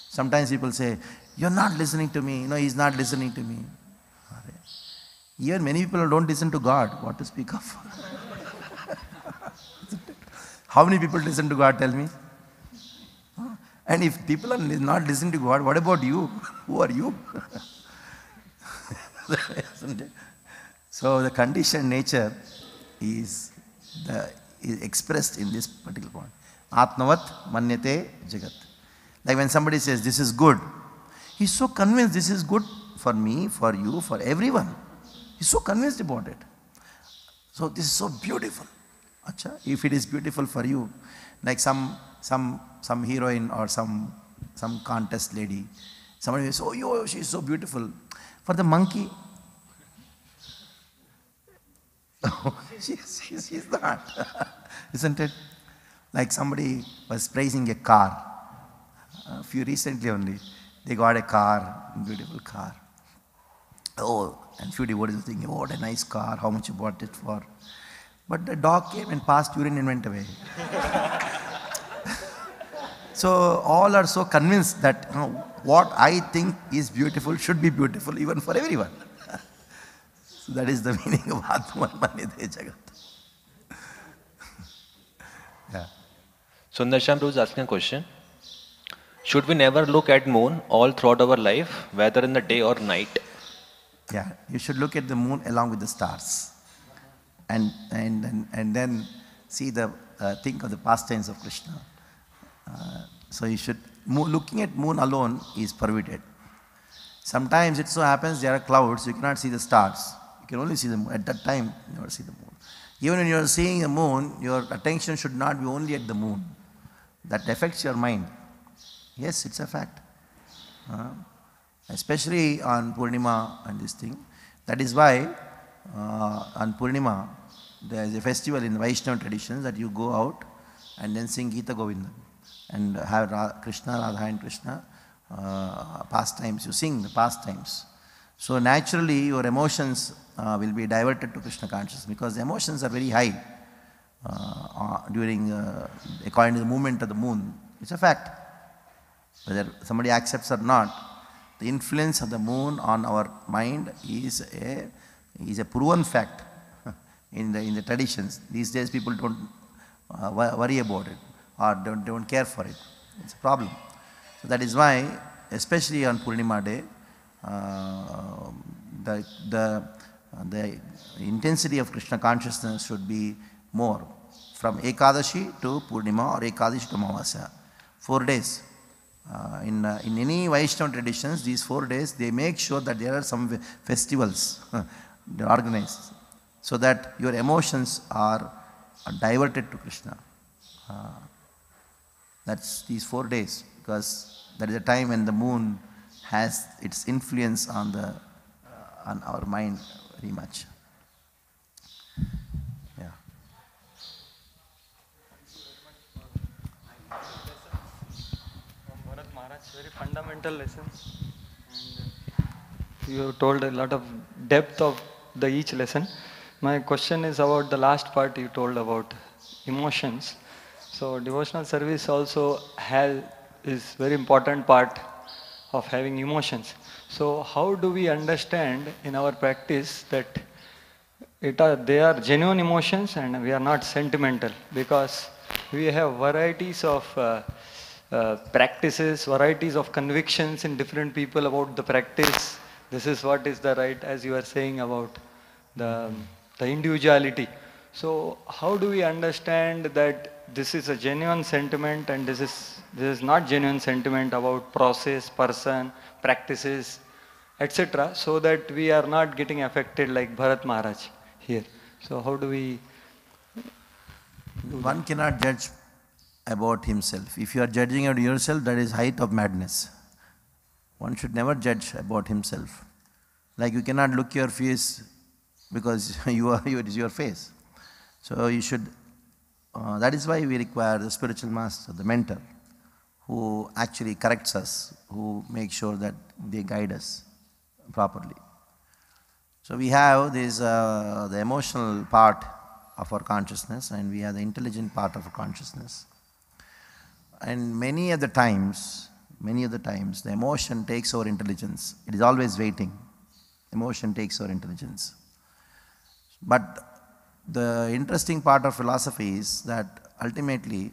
Sometimes people say, you're not listening to me, you know, he's not listening to me. Even many people don't listen to God, what to speak of. How many people listen to God, tell me? And if people are not listening to God, what about you? Who are you? so the conditioned nature is, the, is expressed in this particular point. Manyate Jagat. Like when somebody says, this is good, he's so convinced this is good for me, for you, for everyone. He's so convinced about it. So this is so beautiful. if it is beautiful for you, like some some some heroine or some some contest lady, somebody says, oh, yo, she's so beautiful. For the monkey, she, she, she's not, isn't it? Like somebody was praising a car. A few recently only, they got a car, beautiful car. Oh, and few devotees were thinking, oh, what a nice car, how much you bought it for. But the dog came and passed urine and went away. so all are so convinced that you know, what I think is beautiful should be beautiful even for everyone. so that is the meaning of Atman Manide Jagat. Sundarsham Prabhu is asking a question. Should we never look at moon all throughout our life, whether in the day or night? Yeah, you should look at the moon along with the stars. And, and, and, and then see the, uh, think of the pastimes of Krishna. Uh, so you should, looking at moon alone is permitted. Sometimes it so happens there are clouds, you cannot see the stars. You can only see the moon. At that time, you never see the moon. Even when you are seeing the moon, your attention should not be only at the moon that affects your mind. Yes, it's a fact. Uh, especially on Purnima and this thing. That is why uh, on Purnima there is a festival in Vaishnava traditions that you go out and then sing Gita Govinda and have Krishna, Radha and Krishna uh, pastimes. You sing the pastimes. So naturally your emotions uh, will be diverted to Krishna consciousness because the emotions are very high. Uh, uh, during, uh, according to the movement of the moon. It's a fact. Whether somebody accepts or not, the influence of the moon on our mind is a, is a proven fact in the, in the traditions. These days people don't worry about it or don't, don't care for it. It's a problem. So that is why, especially on Purnima day, uh, the, the, the intensity of Krishna consciousness should be more from Ekadashi to Purnima or Ekadashi to Amavasya. Four days. Uh, in, uh, in any Vaishnava traditions, these four days, they make sure that there are some festivals organized so that your emotions are diverted to Krishna. Uh, that's these four days because that is a time when the moon has its influence on, the, uh, on our mind very much. very fundamental lessons. And you have told a lot of depth of the each lesson. My question is about the last part you told about emotions. So devotional service also has is very important part of having emotions. So how do we understand in our practice that it are they are genuine emotions and we are not sentimental because we have varieties of uh, uh, practices, varieties of convictions in different people about the practice. This is what is the right, as you are saying about the, the individuality. So how do we understand that this is a genuine sentiment and this is, this is not genuine sentiment about process, person, practices, etc. So that we are not getting affected like Bharat Maharaj here. So how do we... Do One that? cannot judge about himself. If you are judging about yourself, that is height of madness. One should never judge about himself. Like you cannot look your face because you are it is your face. So you should. Uh, that is why we require the spiritual master, the mentor, who actually corrects us, who makes sure that they guide us properly. So we have this uh, the emotional part of our consciousness, and we have the intelligent part of our consciousness. And many other times, many other times, the emotion takes our intelligence. It is always waiting. Emotion takes our intelligence. But the interesting part of philosophy is that ultimately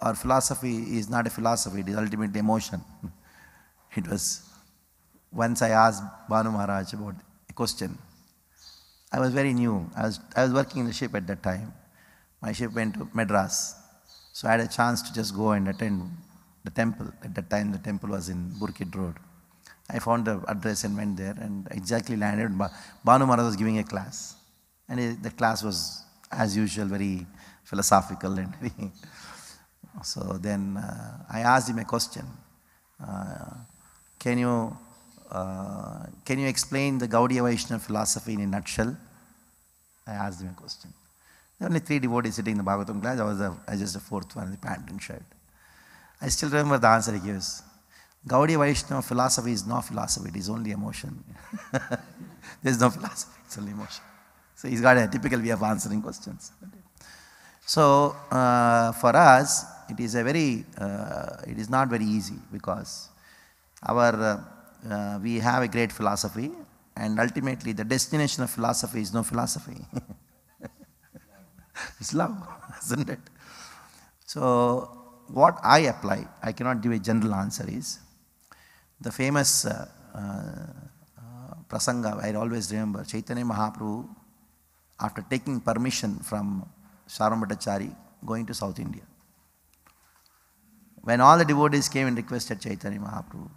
our philosophy is not a philosophy, it is ultimately emotion. it was once I asked Banu Maharaj about a question. I was very new. I was, I was working in the ship at that time. My ship went to Madras. So I had a chance to just go and attend the temple. At that time, the temple was in Burkit Road. I found the address and went there and exactly landed. Banu Maharaj was giving a class. And it, the class was, as usual, very philosophical. and very So then uh, I asked him a question. Uh, can you uh, can you explain the Gaudiya Vaishnava philosophy in a nutshell? I asked him a question. There only three devotees sitting in the Bhagavatam class. I was, the, I was just the fourth one in the pant and shirt. I still remember the answer he gives. Gaudiya Vaishnava philosophy is no philosophy, it is only emotion. There's no philosophy, it's only emotion. So he's got a typical way of answering questions. So uh, for us, it is a very, uh, it is not very easy because our, uh, uh we have a great philosophy and ultimately the destination of philosophy is no philosophy. it's love, isn't it? So, what I apply, I cannot give a general answer, is the famous uh, uh, prasanga, I always remember Chaitanya Mahaprabhu, after taking permission from Sarvamatacharyya, going to South India. When all the devotees came and requested Chaitanya Mahaprabhu,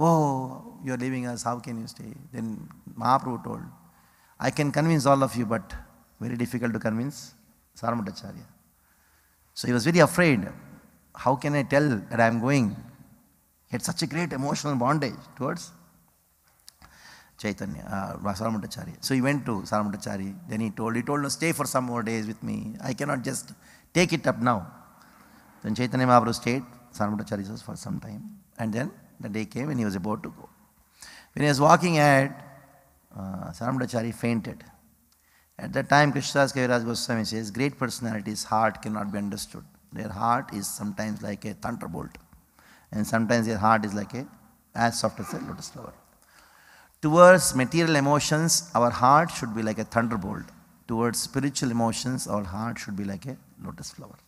Oh, you are leaving us, how can you stay? Then Mahaprabhu told, I can convince all of you, but very difficult to convince Sarmathacharya. So he was very afraid. How can I tell that I am going? He had such a great emotional bondage towards Chaitanya, uh, So he went to Sarmathacharya. Then he told, he told him, stay for some more days with me. I cannot just take it up now. Then Chaitanya Mahaprabhu stayed, Sarmathacharya house for some time. And then the day came when he was about to go. When he was walking at, uh, fainted. At that time, Krishna's Kaviraj Goswami says, great personalities' heart cannot be understood. Their heart is sometimes like a thunderbolt, and sometimes their heart is like a as soft as a lotus flower. Towards material emotions, our heart should be like a thunderbolt. Towards spiritual emotions, our heart should be like a lotus flower.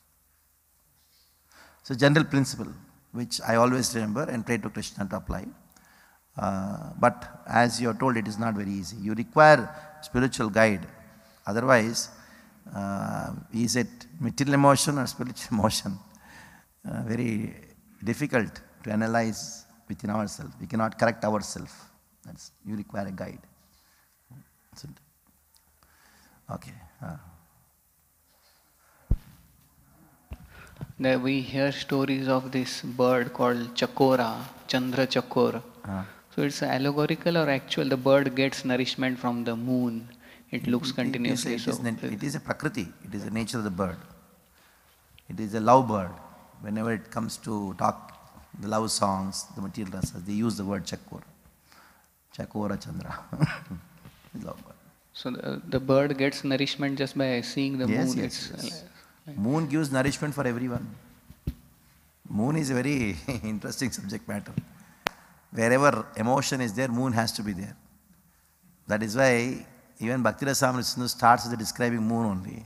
So, general principle which I always remember and pray to Krishna to apply. Uh, but as you are told, it is not very easy. You require spiritual guide Otherwise, uh, is it material emotion or spiritual emotion? Uh, very difficult to analyze within ourselves. We cannot correct ourselves. That's you require a guide. Okay. Uh. we hear stories of this bird called Chakora, Chandra Chakora. Uh. So it's allegorical or actual? The bird gets nourishment from the moon. It looks continuously. It is, so, it is a prakriti. It is the nature of the bird. It is a love bird. Whenever it comes to talk, the love songs, the material rasas, they use the word chakur. Chakura Chandra. love bird. So the, uh, the, bird gets nourishment just by seeing the yes, moon. Yes, yes. Uh, like, moon gives nourishment for everyone. Moon is a very interesting subject matter. Wherever emotion is there, moon has to be there. That is why even Bhaktira Samrita starts with describing moon only.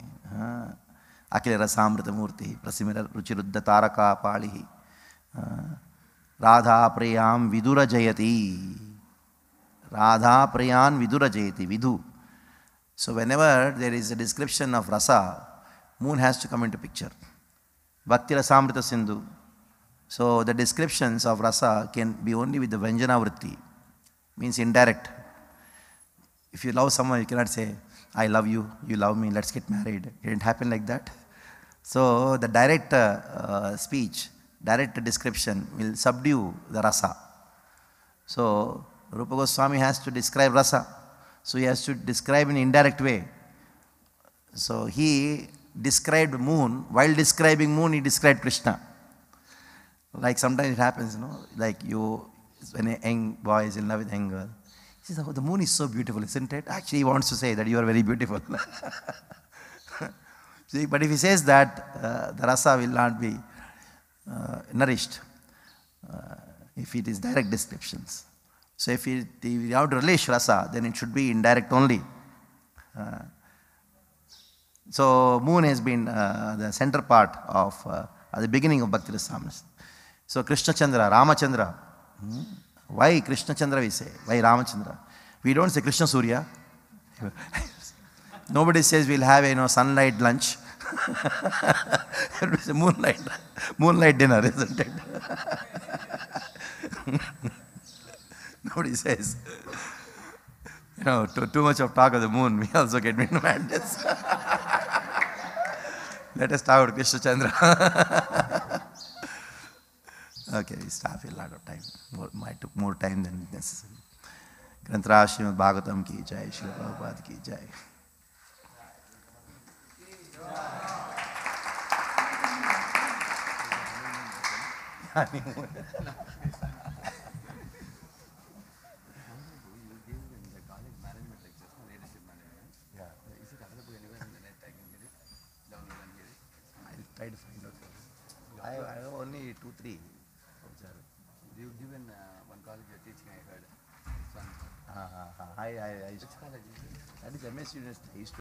Akhila Rasamrita Murti, Prasimira Ruchiruddha Taraka Radha Priyam Vidura Jayati, Radha Prayan Vidura Jayati, Vidu. So whenever there is a description of rasa, moon has to come into picture. Bhaktira Samrita Sindhu. So the descriptions of rasa can be only with the Vyanjana means indirect. If you love someone, you cannot say, I love you, you love me, let's get married. It didn't happen like that. So the direct uh, uh, speech, direct description will subdue the rasa. So Rupa Goswami has to describe rasa. So he has to describe in indirect way. So he described moon. While describing moon, he described Krishna. Like sometimes it happens, you know, like you, when a young boy is in love with a young girl, she says, Oh, the moon is so beautiful, isn't it? Actually, he wants to say that you are very beautiful. See, but if he says that, uh, the rasa will not be uh, nourished uh, if it is direct descriptions. So, if it, without we have to relish rasa, then it should be indirect only. Uh, so, moon has been uh, the center part of uh, the beginning of Bhakti Rasamrita. So, Krishna Chandra, Ramachandra. Hmm? Why Krishna Chandra we say? Why Ramachandra? We don't say Krishna Surya. Nobody says we'll have you know sunlight lunch. moonlight, moonlight dinner, isn't it? Nobody says. You know, too, too, much of talk of the moon, we also get into madness. Let us talk about Krishna Chandra. Okay, we stop a lot of time. More, might took more time than necessary. ग्रंथराज Shrimad ki jai, Shri Prabhupada ki jai. I have only two, three. I, I, I, I did you Miss this taste.